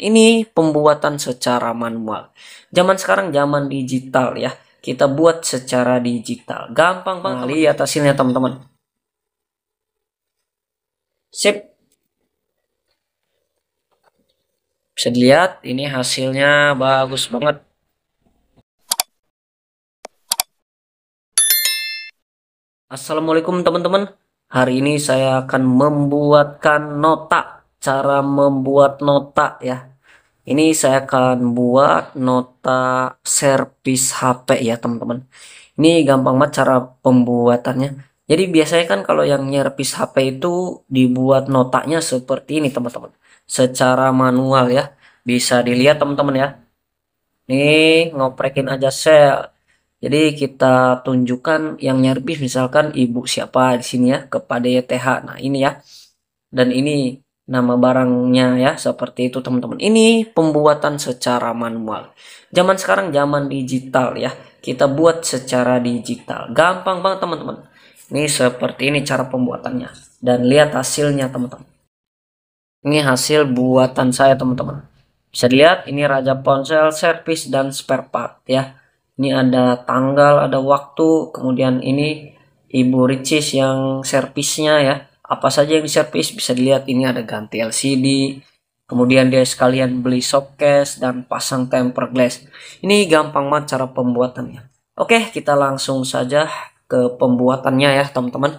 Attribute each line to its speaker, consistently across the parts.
Speaker 1: Ini pembuatan secara manual. Zaman sekarang zaman digital ya. Kita buat secara digital. Gampang banget. lihat hasilnya teman-teman. Sip. Bisa dilihat ini hasilnya bagus banget. Assalamualaikum teman-teman. Hari ini saya akan membuatkan nota, cara membuat nota ya ini saya akan buat nota servis HP ya teman-teman. Ini gampang banget cara pembuatannya. Jadi biasanya kan kalau yang nyerpis HP itu dibuat notanya seperti ini teman-teman. Secara manual ya. Bisa dilihat teman-teman ya. Nih ngoprekin aja sel. Jadi kita tunjukkan yang nyerpis misalkan ibu siapa di sini ya kepada YTH. Nah ini ya. Dan ini nama barangnya ya seperti itu teman-teman ini pembuatan secara manual zaman sekarang zaman digital ya kita buat secara digital gampang banget teman-teman ini seperti ini cara pembuatannya dan lihat hasilnya teman-teman ini hasil buatan saya teman-teman bisa dilihat ini raja ponsel service dan spare part ya ini ada tanggal ada waktu kemudian ini ibu Ricis yang servisnya ya apa saja yang diservis bisa dilihat ini ada ganti LCD kemudian dia sekalian beli softcase dan pasang temper glass ini gampang banget cara pembuatannya oke kita langsung saja ke pembuatannya ya teman-teman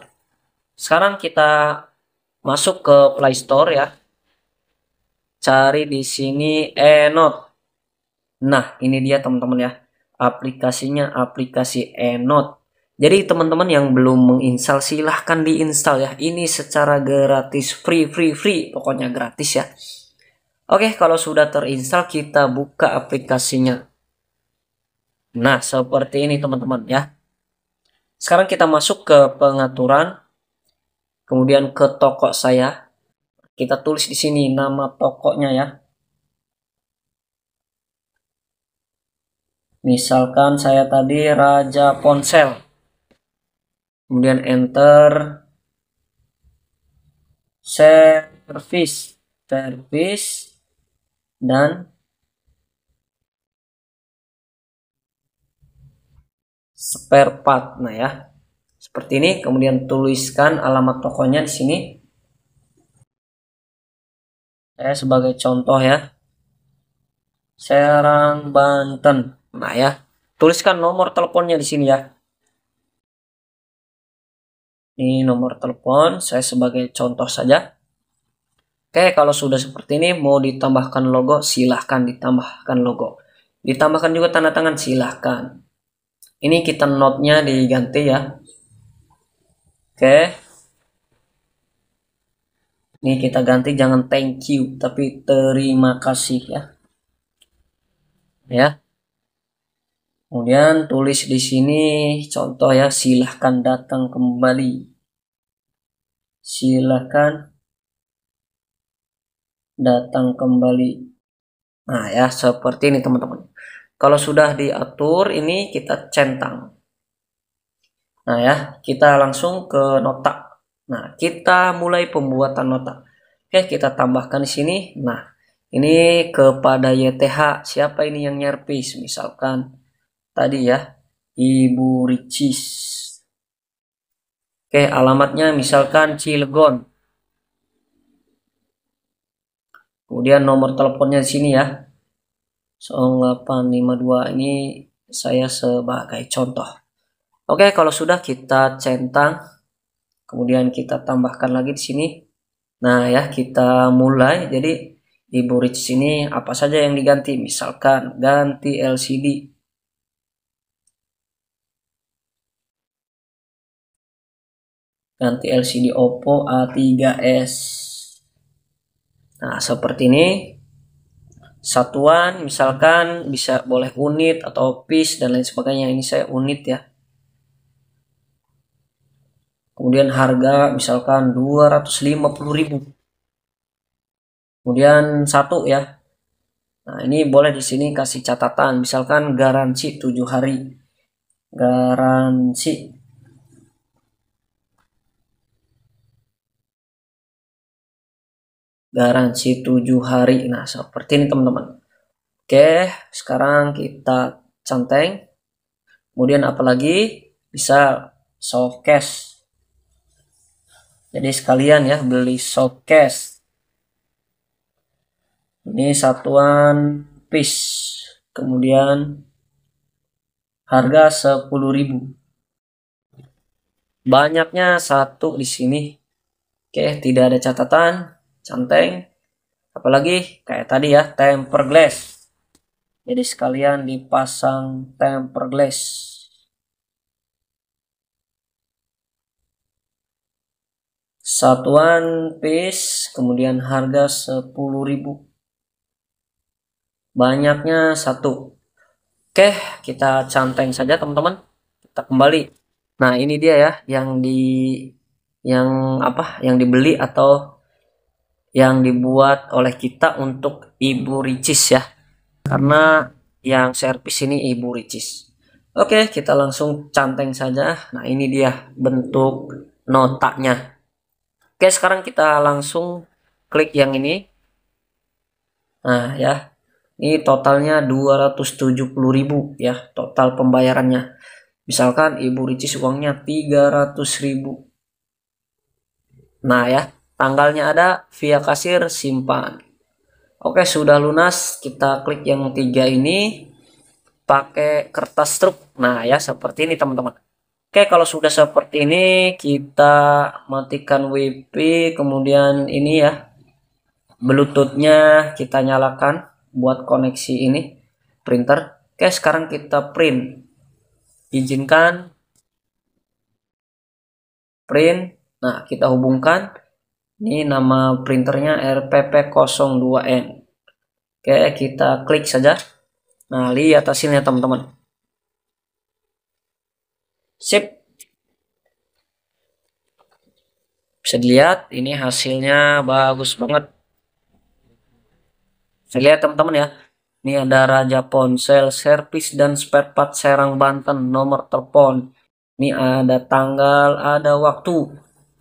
Speaker 1: sekarang kita masuk ke Play Store ya cari di sini Enot. nah ini dia teman-teman ya aplikasinya aplikasi Enot. Jadi teman-teman yang belum menginstal silahkan diinstal ya. Ini secara gratis, free, free, free, pokoknya gratis ya. Oke, kalau sudah terinstal kita buka aplikasinya. Nah, seperti ini teman-teman ya. Sekarang kita masuk ke pengaturan, kemudian ke toko saya. Kita tulis di sini nama tokonya ya. Misalkan saya tadi Raja Ponsel kemudian enter service service dan spare part nah ya seperti ini kemudian tuliskan alamat tokonya di sini saya sebagai contoh ya Serang Banten nah ya tuliskan nomor teleponnya di sini ya ini nomor telepon, saya sebagai contoh saja. Oke, kalau sudah seperti ini mau ditambahkan logo, silahkan ditambahkan logo. Ditambahkan juga tanda tangan, silahkan. Ini kita notnya diganti ya. Oke. Ini kita ganti jangan thank you, tapi terima kasih ya. Ya. Kemudian tulis di sini contoh ya, silahkan datang kembali silakan datang kembali. Nah, ya seperti ini teman-teman. Kalau sudah diatur ini kita centang. Nah, ya, kita langsung ke nota. Nah, kita mulai pembuatan nota. Oke, kita tambahkan di sini. Nah, ini kepada YTH siapa ini yang nyerpis misalkan tadi ya Ibu Ricis Oke, alamatnya misalkan Cilegon. Kemudian nomor teleponnya di sini ya. 0852 ini saya sebagai contoh. Oke, kalau sudah kita centang. Kemudian kita tambahkan lagi di sini. Nah, ya kita mulai. Jadi di Borich sini apa saja yang diganti? Misalkan ganti LCD. ganti LCD Oppo A3s nah seperti ini satuan misalkan bisa boleh unit atau piece dan lain sebagainya ini saya unit ya kemudian harga misalkan 250.000 kemudian satu ya nah ini boleh di sini kasih catatan misalkan garansi 7 hari garansi garansi 7 hari nah seperti ini teman-teman oke sekarang kita centeng kemudian apalagi bisa cash. jadi sekalian ya beli cash. ini satuan piece kemudian harga 10.000 banyaknya satu di sini. Oke, tidak ada catatan. Canteng. Apalagi kayak tadi ya, temper glass. Jadi sekalian dipasang temper glass. Satuan piece, kemudian harga 10.000. Banyaknya satu. Oke, kita canteng saja teman-teman. Kita kembali. Nah, ini dia ya yang di yang apa? Yang dibeli atau yang dibuat oleh kita untuk Ibu Ricis ya. Karena yang servis ini Ibu Ricis. Oke, kita langsung canteng saja. Nah, ini dia bentuk notanya. Oke, sekarang kita langsung klik yang ini. Nah, ya. Ini totalnya 270.000 ya, total pembayarannya. Misalkan Ibu Ricis uangnya 300.000. Nah, ya. Tanggalnya ada, via kasir simpan. Oke, sudah lunas. Kita klik yang tiga ini. Pakai kertas truk. Nah, ya seperti ini teman-teman. Oke, kalau sudah seperti ini, kita matikan WiFi. Kemudian ini ya, Bluetoothnya kita nyalakan buat koneksi ini printer. Oke, sekarang kita print. Izinkan print. Nah, kita hubungkan ini nama printernya RPP02N oke kita klik saja nah lihat hasilnya teman-teman sip bisa dilihat ini hasilnya bagus banget bisa lihat teman-teman ya ini ada Raja Ponsel Servis dan Spare Part Serang Banten nomor telepon ini ada tanggal ada waktu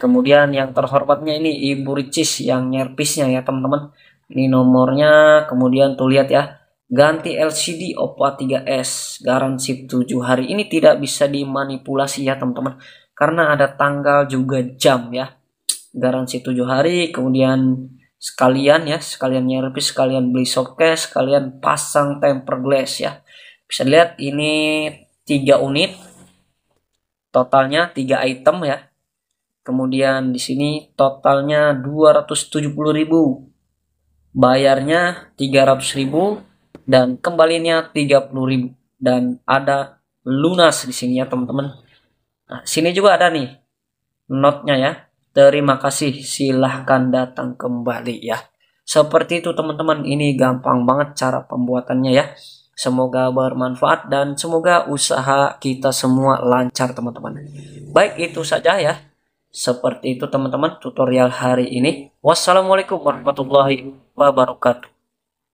Speaker 1: Kemudian yang terhormatnya ini Ibu Ricis yang nyerpisnya ya teman-teman. Ini nomornya kemudian tuh lihat ya. Ganti LCD Oppo A3s garansi 7 hari. Ini tidak bisa dimanipulasi ya teman-teman. Karena ada tanggal juga jam ya. Garansi 7 hari kemudian sekalian ya. Sekalian nyerpis, sekalian beli showcase, sekalian pasang temper glass ya. Bisa dilihat ini tiga unit. Totalnya tiga item ya Kemudian di sini totalnya 270.000. Bayarnya 300.000 dan kembalinya 30.000 dan ada lunas di sini ya teman-teman. Nah, sini juga ada nih notnya ya. Terima kasih, silahkan datang kembali ya. Seperti itu teman-teman, ini gampang banget cara pembuatannya ya. Semoga bermanfaat dan semoga usaha kita semua lancar teman-teman. Baik itu saja ya. Seperti itu teman-teman tutorial hari ini. Wassalamualaikum warahmatullahi wabarakatuh.